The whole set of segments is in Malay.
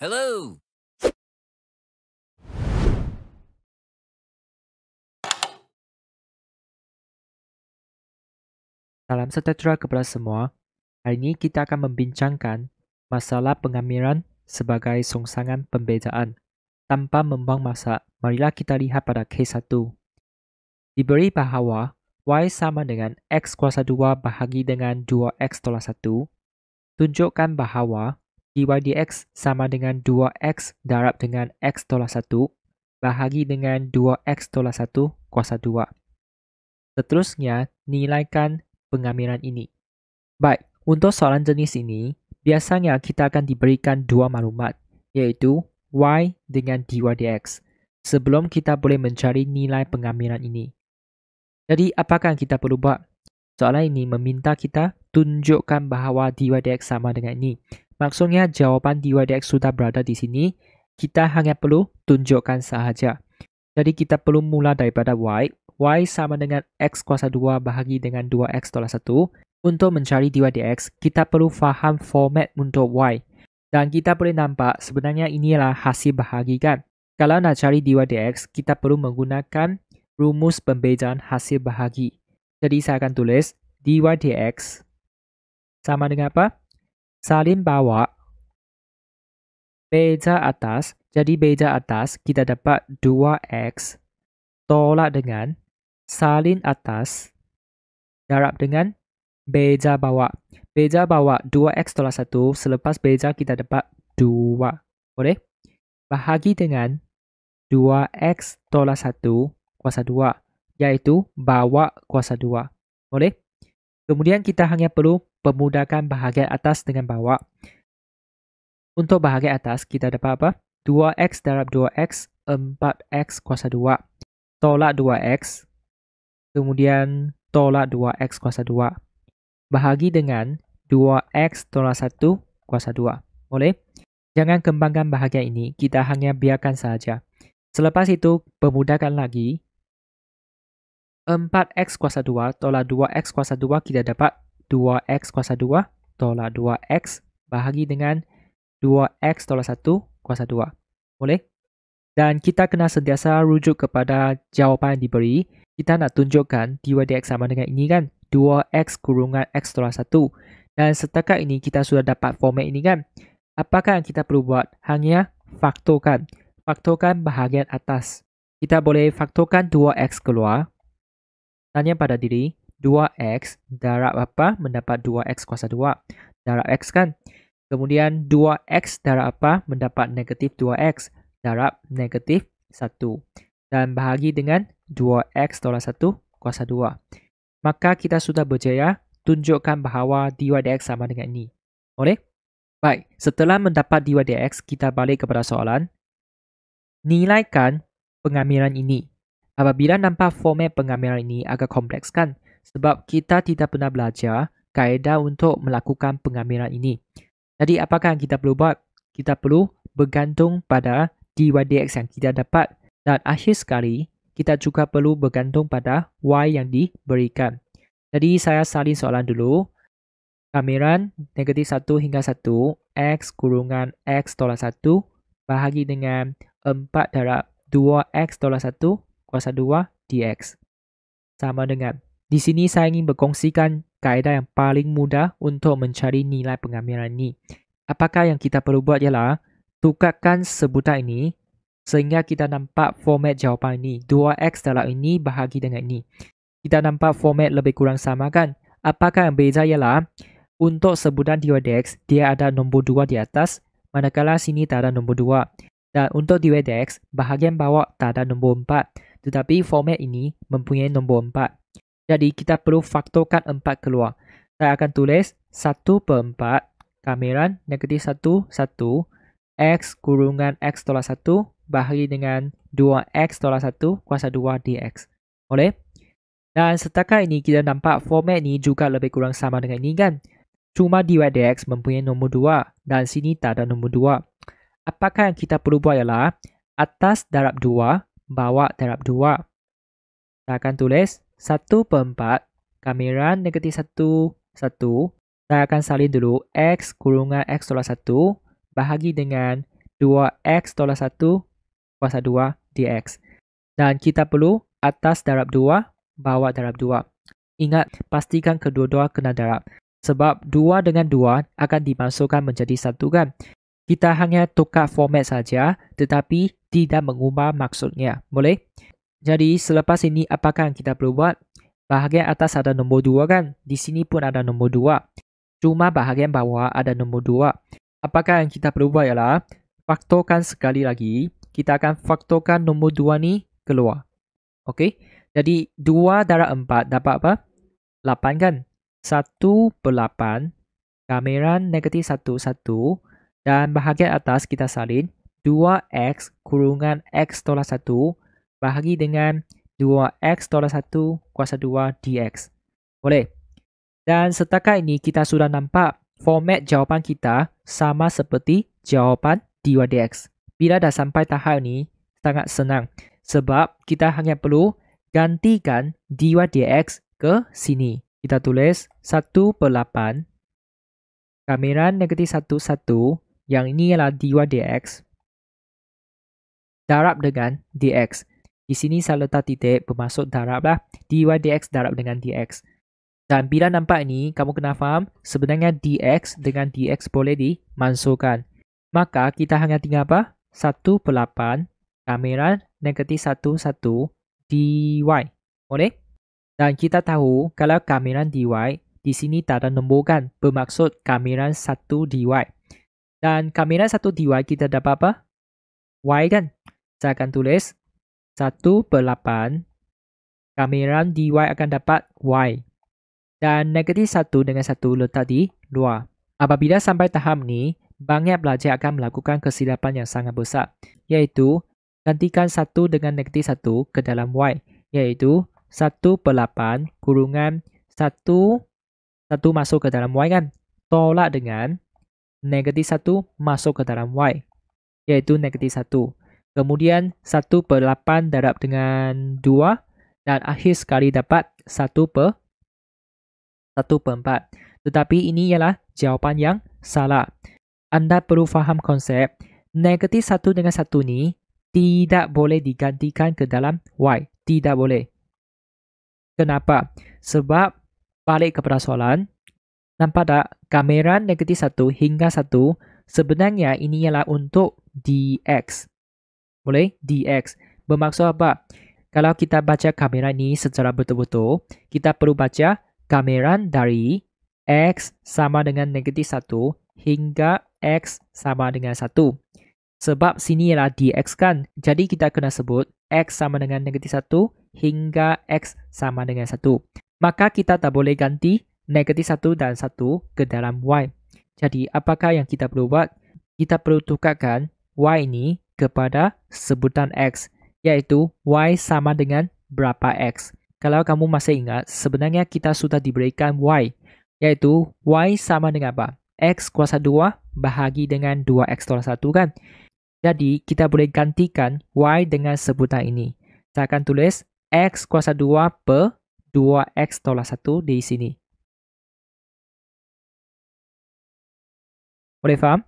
Hello. Salam sejahtera kepada semua. Hari ini kita akan membincangkan masalah pengamiran sebagai songsangan pembezaan. Tanpa membuang masa, marilah kita lihat pada kes 1. Diberi bahawa y sama dengan x kuasa 2 bahagi dengan 2x tolak 1. Tunjukkan bahawa dy e dx sama dengan 2x darab dengan x tolak 1 bahagi dengan 2x tolak 1 kuasa 2. Seterusnya, nilaikan pengambilan ini. Baik, untuk soalan jenis ini, biasanya kita akan diberikan dua maklumat, iaitu y dengan dy dx, sebelum kita boleh mencari nilai pengambilan ini. Jadi, apakah kita perlu buat? Soalan ini meminta kita tunjukkan bahawa dy dx sama dengan ini. Maksudnya jawapan DYDX sudah berada di sini. Kita hanya perlu tunjukkan sahaja. Jadi kita perlu mula daripada Y. Y sama dengan X kuasa 2 bahagi dengan 2X tolak 1. Untuk mencari DYDX, kita perlu faham format untuk Y. Dan kita boleh nampak sebenarnya inilah hasil bahagikan. Kalau nak cari DYDX, kita perlu menggunakan rumus pembezaan hasil bahagi. Jadi saya akan tulis DYDX sama dengan apa? Salin bawa beza atas. Jadi beza atas kita dapat 2x tolak dengan salin atas darab dengan beza bawa. Beza bawa 2x tolak 1 selepas beza kita dapat 2. Boleh? Bahagi dengan 2x tolak 1 kuasa 2 iaitu bawa kuasa 2. Boleh? Kemudian kita hanya perlu memudahkan bahagian atas dengan bawah. Untuk bahagian atas, kita dapat apa? 2x darab 2x, 4x kuasa 2. Tolak 2x, kemudian tolak 2x kuasa 2. Bahagi dengan 2x tolak 1 kuasa 2. Boleh? Jangan kembangkan bahagian ini, kita hanya biarkan saja. Selepas itu, pemudahkan lagi 4x kuasa 2 tolak 2x kuasa 2 kita dapat 2x kuasa 2 tolak 2x bahagi dengan 2x tolak 1 kuasa 2. Boleh? Dan kita kena sentiasa rujuk kepada jawapan yang diberi. Kita nak tunjukkan dy dx sama dengan ini kan? 2x kurungan x tolak 1. Dan setakat ini kita sudah dapat format ini kan? Apakah yang kita perlu buat? Hanya faktorkan. Faktorkan bahagian atas. Kita boleh faktorkan 2x keluar. Tanya pada diri, 2x darab apa mendapat 2x kuasa 2? Darab x kan? Kemudian 2x darab apa mendapat negatif 2x? Darab negatif 1. Dan bahagi dengan 2x tolak 1 kuasa 2. Maka kita sudah berjaya tunjukkan bahawa dy dx sama dengan ini. Boleh? Baik, setelah mendapat dy dx, kita balik kepada soalan. Nilaikan pengambilan ini. Apabila nampak format pengamalan ini agak kompleks kan? Sebab kita tidak pernah belajar kaedah untuk melakukan pengamalan ini. Jadi apakah yang kita perlu buat? Kita perlu bergantung pada dydx yang kita dapat. Dan akhir sekali, kita juga perlu bergantung pada y yang diberikan. Jadi saya salin soalan dulu. Kamiran negatif 1 hingga 1, x kurungan x tolak 1, bahagi dengan 4 darab 2x tolak 1, kuasa 2 dx. Sama dengan. Di sini saya ingin berkongsikan kaedah yang paling mudah untuk mencari nilai pengambilan ini. Apakah yang kita perlu buat ialah tukarkan sebutan ini sehingga kita nampak format jawapan ini. 2x dalam ini bahagi dengan ini. Kita nampak format lebih kurang sama kan? Apakah yang beza ialah untuk sebutan 2dx, dia ada nombor 2 di atas, manakala sini tak ada nombor 2. Dan untuk 2dx, bahagian bawah tak ada nombor tetapi format ini mempunyai nombor 4. Jadi kita perlu faktorkan 4 keluar. Saya akan tulis 1 per 4 kameran negatif 1, 1, x kurungan x tolak 1 bahagi dengan 2x tolak 1 kuasa 2 dx. Boleh? Dan setakat ini kita nampak format ini juga lebih kurang sama dengan ini kan? Cuma dy dx mempunyai nombor 2 dan sini tak ada nombor 2. Apakah yang kita perlu buat ialah atas darab bawa terap dua, Saya akan tulis satu per 4 kamiran negatif satu satu. Saya akan salin dulu x kurungan x tolak satu bahagi dengan dua x tolak satu kuasa dua dx. Dan kita perlu atas darab 2, bawah darab 2. Ingat, pastikan kedua-dua kena darab. Sebab 2 dengan 2 akan dimasukkan menjadi 1 kan? Kita hanya tukar format saja tetapi tidak mengubah maksudnya. Boleh? Jadi selepas ini apakah yang kita perlu buat? Bahagian atas ada nombor dua kan? Di sini pun ada nombor dua. Cuma bahagian bawah ada nombor dua. Apakah yang kita perlu buat ialah faktorkan sekali lagi. Kita akan faktorkan nombor dua ni keluar. Okey? Jadi dua darab empat dapat apa? Lapan kan? Satu per lapan Kameran negatif satu satu dan bahagian atas kita salin 2x kurungan x tolak 1 bahagi dengan 2x tolak 1 kuasa 2 dx. Boleh. Dan setakat ini kita sudah nampak format jawapan kita sama seperti jawapan dy dx. Bila dah sampai tahap ini, sangat senang. Sebab kita hanya perlu gantikan dy dx ke sini. Kita tulis 1 per 8. Kamera negatif 1, 1 yang ini ialah dy dx darab dengan dx. Di sini saya letak titik bermaksud darab lah. dy dx darab dengan dx. Dan bila nampak ni, kamu kena faham sebenarnya dx dengan dx boleh dimansuhkan. Maka kita hanya tinggal apa? 1 per 8 kamera negatif 1, 1 dy. Boleh? Dan kita tahu kalau kamera dy di sini tak ada nombor kan? Bermaksud kamera 1 dy. Dan kamera satu di Y kita dapat apa? Y kan? Saya akan tulis 1 per 8. Kamera di Y akan dapat Y. Dan negatif 1 dengan 1 letak di luar. Apabila sampai tahap ni, banyak pelajar akan melakukan kesilapan yang sangat besar. Iaitu, gantikan 1 dengan negatif 1 ke dalam Y. Iaitu, 1 per 8 kurungan 1, 1 masuk ke dalam Y kan? Tolak dengan negatif 1 masuk ke dalam y, iaitu negatif 1. Kemudian 1 per 8 darab dengan 2 dan akhir sekali dapat 1 per, 1 per 4. Tetapi ini ialah jawapan yang salah. Anda perlu faham konsep negatif 1 dengan 1 ni tidak boleh digantikan ke dalam y. Tidak boleh. Kenapa? Sebab balik kepada soalan, nampak tak kamera negatif 1 hingga 1 sebenarnya ini ialah untuk DX. Boleh? DX. Bermaksud apa? Kalau kita baca kamera ni secara betul-betul, kita perlu baca kamera dari X sama dengan negatif 1 hingga X sama dengan 1. Sebab sini ialah DX kan? Jadi kita kena sebut X sama dengan negatif 1 hingga X sama dengan 1. Maka kita tak boleh ganti negatif 1 dan 1 ke dalam y. Jadi, apakah yang kita perlu buat? Kita perlu tukarkan y ini kepada sebutan x, iaitu y sama dengan berapa x. Kalau kamu masih ingat, sebenarnya kita sudah diberikan y, iaitu y sama dengan apa? x kuasa 2 bahagi dengan 2x tolak 1 kan? Jadi, kita boleh gantikan y dengan sebutan ini. Saya akan tulis x kuasa 2 per 2x tolak 1 di sini. Boleh faham?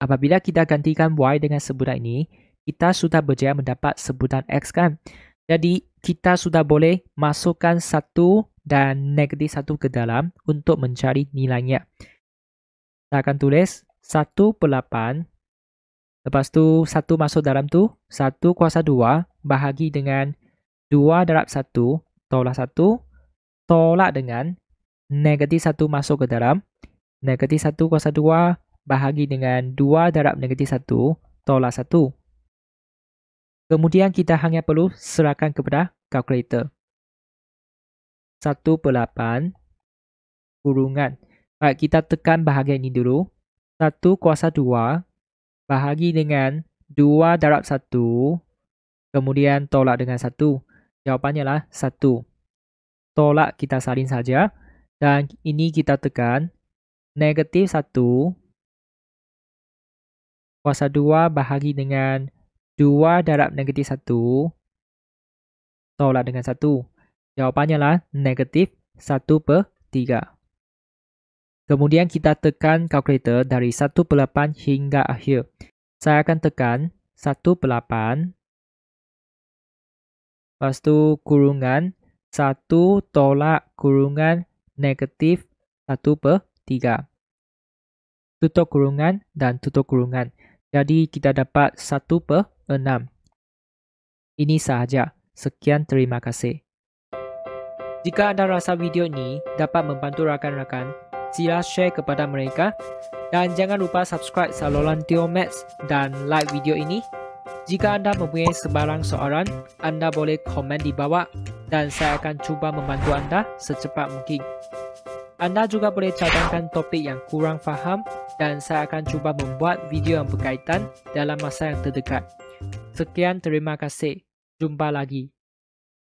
Apabila kita gantikan y dengan sebutan ini, kita sudah berjaya mendapat sebutan x kan? Jadi, kita sudah boleh masukkan satu dan negatif satu ke dalam untuk mencari nilainya. Kita akan tulis 1 per 8. Lepas tu 1 masuk dalam tu 1 kuasa 2 bahagi dengan 2 darab 1 tolak 1 tolak dengan negatif 1 masuk ke dalam. Negatif 1 kuasa 2 bahagi dengan 2 darab negatif 1 tolak 1. Kemudian kita hanya perlu serahkan kepada kalkulator. 1 per 8 kurungan. Baik, kita tekan bahagian ini dulu. 1 kuasa 2 bahagi dengan 2 darab 1 kemudian tolak dengan 1. Jawapannya lah 1. Tolak kita salin saja. Dan ini kita tekan negatif kuasa 2 bahagi dengan 2 darab negatif 1 tolak dengan 1. Jawapannya lah negatif 1 per 3. Kemudian kita tekan kalkulator dari 1 per 8 hingga akhir. Saya akan tekan 1 per 8. Lepas tu kurungan 1 tolak kurungan negatif 1 per 3. Tutup kurungan dan tutup kurungan. Jadi kita dapat 1 per 6. Ini sahaja. Sekian terima kasih. Jika anda rasa video ini dapat membantu rakan-rakan, sila share kepada mereka dan jangan lupa subscribe saluran Teomats dan like video ini. Jika anda mempunyai sebarang soalan, anda boleh komen di bawah dan saya akan cuba membantu anda secepat mungkin. Anda juga boleh cadangkan topik yang kurang faham dan saya akan cuba membuat video yang berkaitan dalam masa yang terdekat. Sekian terima kasih. Jumpa lagi.